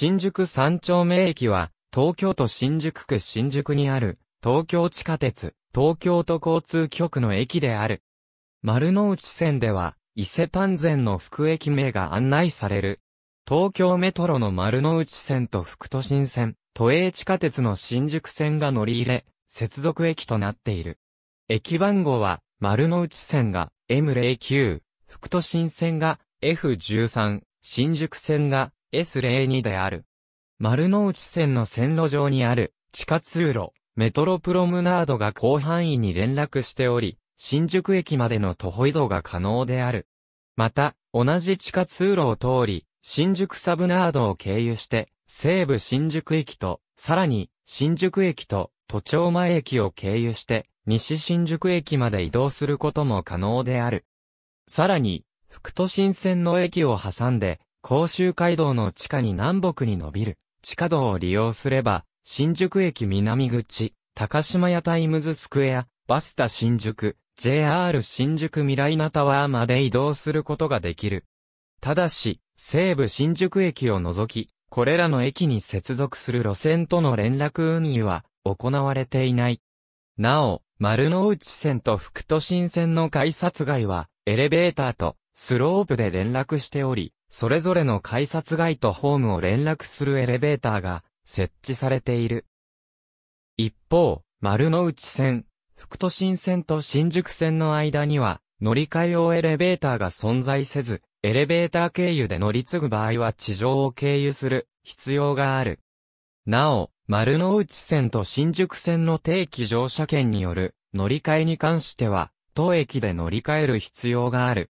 新宿三丁目駅は、東京都新宿区新宿にある、東京地下鉄、東京都交通局の駅である。丸の内線では、伊勢丹前の副駅名が案内される。東京メトロの丸の内線と副都心線、都営地下鉄の新宿線が乗り入れ、接続駅となっている。駅番号は、丸の内線が M09、副都心線が F13、新宿線が S02 である。丸の内線の線路上にある地下通路、メトロプロムナードが広範囲に連絡しており、新宿駅までの徒歩移動が可能である。また、同じ地下通路を通り、新宿サブナードを経由して、西武新宿駅と、さらに、新宿駅と、都庁前駅を経由して、西新宿駅まで移動することも可能である。さらに、副都心線の駅を挟んで、甲州街道の地下に南北に伸びる、地下道を利用すれば、新宿駅南口、高島屋タイムズスクエア、バスタ新宿、JR 新宿未来なタワーまで移動することができる。ただし、西武新宿駅を除き、これらの駅に接続する路線との連絡運輸は行われていない。なお、丸の内線と副都心線の改札外は、エレベーターとスロープで連絡しており、それぞれの改札街とホームを連絡するエレベーターが設置されている。一方、丸の内線、副都心線と新宿線の間には、乗り換え用エレベーターが存在せず、エレベーター経由で乗り継ぐ場合は地上を経由する必要がある。なお、丸の内線と新宿線の定期乗車券による乗り換えに関しては、当駅で乗り換える必要がある。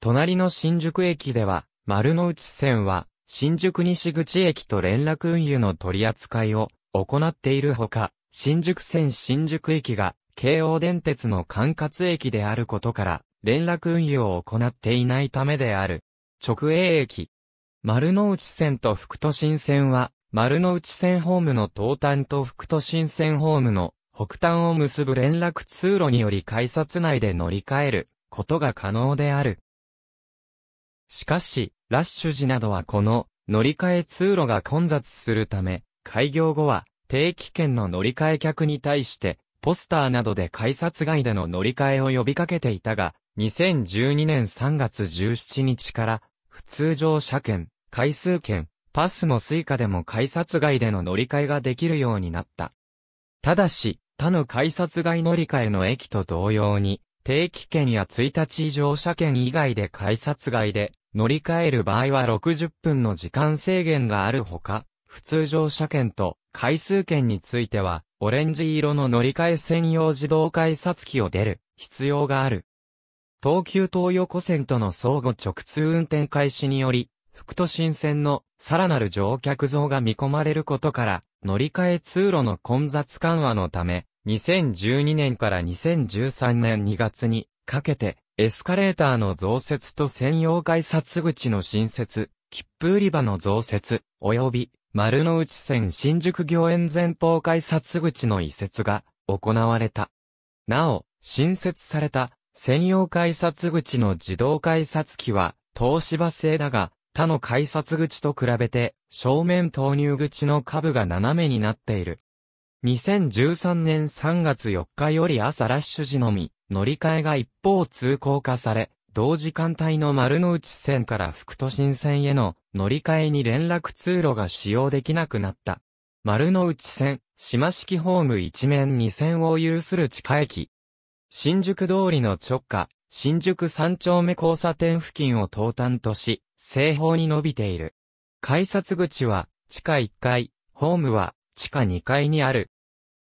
隣の新宿駅では、丸の内線は、新宿西口駅と連絡運輸の取り扱いを行っているほか、新宿線新宿駅が、京王電鉄の管轄駅であることから、連絡運輸を行っていないためである。直営駅。丸の内線と副都心線は、丸の内線ホームの東端と副都心線ホームの北端を結ぶ連絡通路により改札内で乗り換えることが可能である。しかし、ラッシュ時などはこの乗り換え通路が混雑するため、開業後は定期券の乗り換え客に対してポスターなどで改札外での乗り換えを呼びかけていたが、2012年3月17日から普通乗車券、回数券、パスもスイカでも改札外での乗り換えができるようになった。ただし、他の改札外乗り換えの駅と同様に、定期券や1日乗車券以外で改札外で乗り換える場合は60分の時間制限があるほか、普通乗車券と回数券については、オレンジ色の乗り換え専用自動改札機を出る必要がある。東急東横線との相互直通運転開始により、副都心線のさらなる乗客増が見込まれることから、乗り換え通路の混雑緩和のため、2012年から2013年2月にかけて、エスカレーターの増設と専用改札口の新設、切符売り場の増設、及び、丸の内線新宿御苑前方改札口の移設が行われた。なお、新設された専用改札口の自動改札機は東芝製だが、他の改札口と比べて正面投入口の下部が斜めになっている。2013年3月4日より朝ラッシュ時のみ、乗り換えが一方通行化され、同時間帯の丸の内線から副都心線への乗り換えに連絡通路が使用できなくなった。丸の内線、島式ホーム一面二線を有する地下駅。新宿通りの直下、新宿三丁目交差点付近を東端とし、西方に伸びている。改札口は地下1階、ホームは地下2階にある。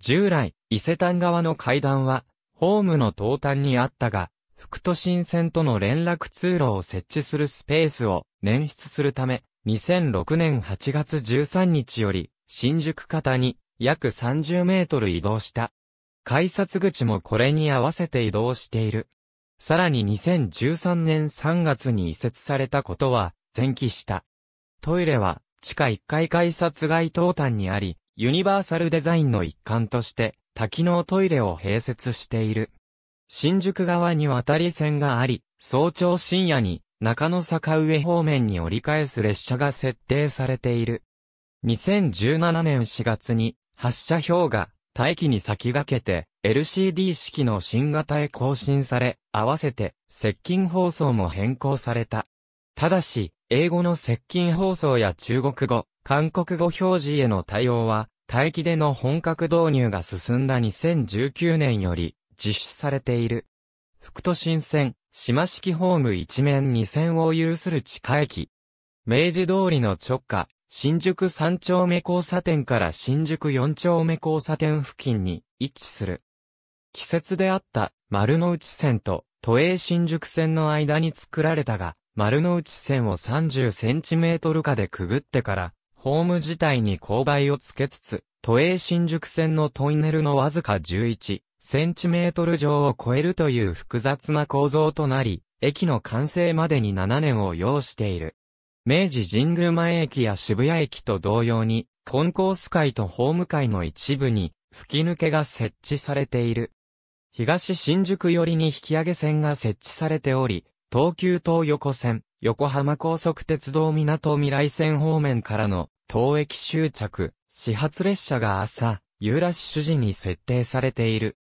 従来、伊勢丹側の階段は、ホームの東端にあったが、副都心線との連絡通路を設置するスペースを捻出するため、2006年8月13日より、新宿方に約30メートル移動した。改札口もこれに合わせて移動している。さらに2013年3月に移設されたことは、前期した。トイレは、地下1階改札街東端にあり、ユニバーサルデザインの一環として、多機能トイレを併設している。新宿側に渡り線があり、早朝深夜に中野坂上方面に折り返す列車が設定されている。2017年4月に発車表が大気に先駆けて LCD 式の新型へ更新され、合わせて接近放送も変更された。ただし、英語の接近放送や中国語、韓国語表示への対応は、待機での本格導入が進んだ2019年より実施されている。福都新線、島式ホーム一面二線を有する地下駅。明治通りの直下、新宿三丁目交差点から新宿四丁目交差点付近に位置する。季節であった丸の内線と都営新宿線の間に作られたが、丸の内線を30センチメートル下でくぐってから、ホーム自体に勾配をつけつつ、都営新宿線のトンネルのわずか11センチメートル上を超えるという複雑な構造となり、駅の完成までに7年を要している。明治神宮前駅や渋谷駅と同様に、コンコース界とホーム界の一部に、吹き抜けが設置されている。東新宿寄りに引き上げ線が設置されており、東急東横線、横浜高速鉄道港未来線方面からの当駅終着、始発列車が朝、夕ラッシュ時に設定されている。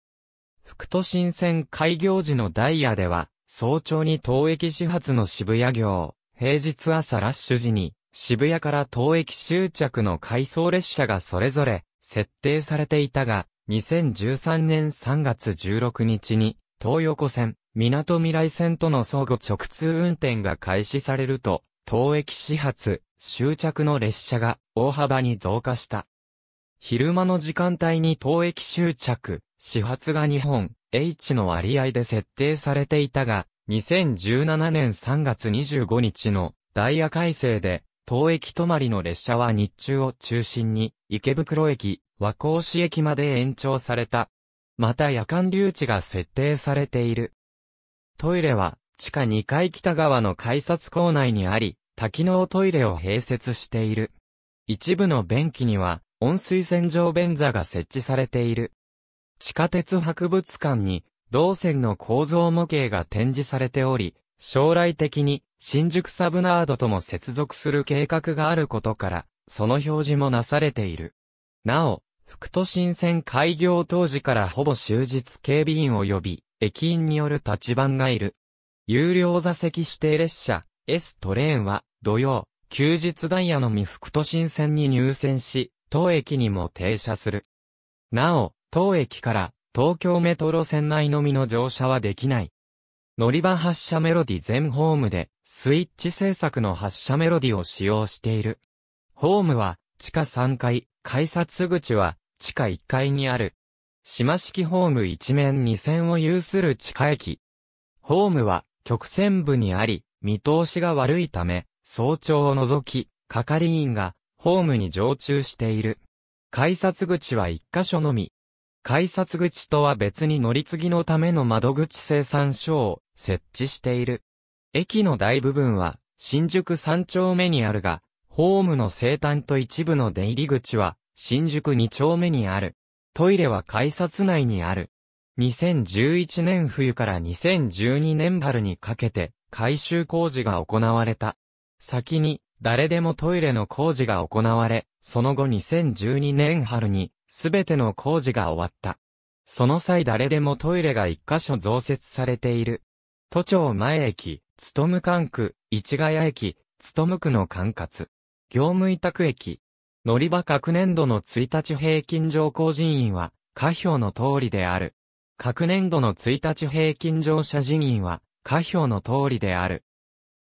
副都心線開業時のダイヤでは、早朝に当駅始発の渋谷行、平日朝ラッシュ時に、渋谷から当駅終着の回送列車がそれぞれ、設定されていたが、2013年3月16日に、東横線、港未来線との相互直通運転が開始されると、当駅始発、終着の列車が大幅に増加した。昼間の時間帯に当駅終着、始発が2本、H の割合で設定されていたが、2017年3月25日のダイヤ改正で、当駅止まりの列車は日中を中心に、池袋駅、和光市駅まで延長された。また夜間留置が設定されている。トイレは、地下2階北側の改札構内にあり、多機能トイレを併設している。一部の便器には、温水洗浄便座が設置されている。地下鉄博物館に、銅線の構造模型が展示されており、将来的に新宿サブナードとも接続する計画があることから、その表示もなされている。なお、副都心線開業当時からほぼ終日警備員及び、駅員による立場番がいる。有料座席指定列車、S トレーンは土曜、休日ダイヤの未服都心線に入線し、当駅にも停車する。なお、当駅から東京メトロ線内のみの乗車はできない。乗り場発車メロディ全ホームでスイッチ制作の発車メロディを使用している。ホームは地下3階、改札口は地下1階にある。島式ホーム一面2線を有する地下駅。ホームは曲線部にあり、見通しが悪いため、早朝を除き、係員が、ホームに常駐している。改札口は一箇所のみ。改札口とは別に乗り継ぎのための窓口生産所を設置している。駅の大部分は新宿三丁目にあるが、ホームの生誕と一部の出入り口は新宿二丁目にある。トイレは改札内にある。2011年冬から2012年春にかけて、改修工事が行われた。先に、誰でもトイレの工事が行われ、その後2012年春に、すべての工事が終わった。その際誰でもトイレが一箇所増設されている。都庁前駅、つとむ管区、市ヶ谷駅、つとむ区の管轄。業務委託駅。乗り場各年度の1日平均乗降人員は、下表の通りである。各年度の1日平均乗車人員は、下表の通りである。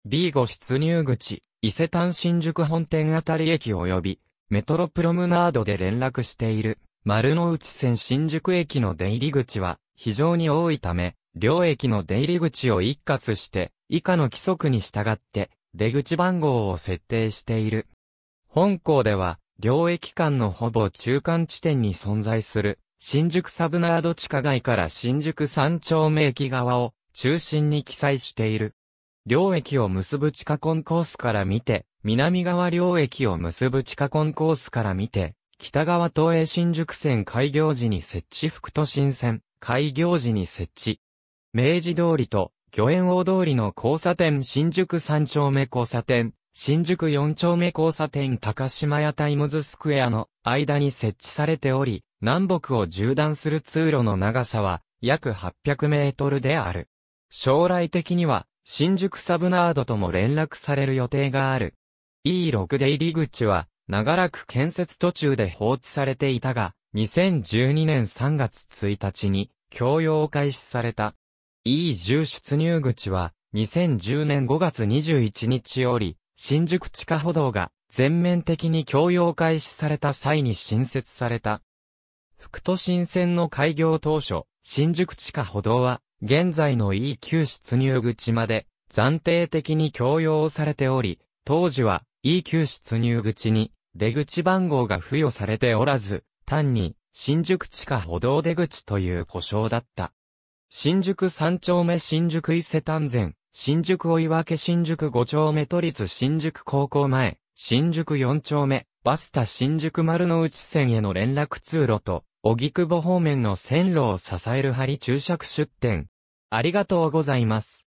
B5 出入口、伊勢丹新宿本店あたり駅及び、メトロプロムナードで連絡している、丸の内線新宿駅の出入り口は、非常に多いため、両駅の出入り口を一括して、以下の規則に従って、出口番号を設定している。本校では、両駅間のほぼ中間地点に存在する、新宿サブナード地下街から新宿三丁目駅側を中心に記載している。両駅を結ぶ地下コンコースから見て、南側両駅を結ぶ地下コンコースから見て、北側東映新宿線開業時に設置副都心線、開業時に設置。明治通りと、御苑大通りの交差点新宿三丁目交差点、新宿四丁目交差点高島屋タイムズスクエアの間に設置されており、南北を縦断する通路の長さは約800メートルである。将来的には、新宿サブナードとも連絡される予定がある。E6 で入り口は、長らく建設途中で放置されていたが、2012年3月1日に、供用を開始された。E10 出入口は、2010年5月21日より、新宿地下歩道が全面的に供用開始された際に新設された。副都心線の開業当初、新宿地下歩道は現在の E 級出入口まで暫定的に共用されており、当時は E 級出入口に出口番号が付与されておらず、単に新宿地下歩道出口という故障だった。新宿三丁目新宿伊勢丹前、新宿追分新宿五丁目都立新宿高校前、新宿四丁目、バスタ新宿丸の内線への連絡通路と、荻窪方面の線路を支える針注釈出店。ありがとうございます。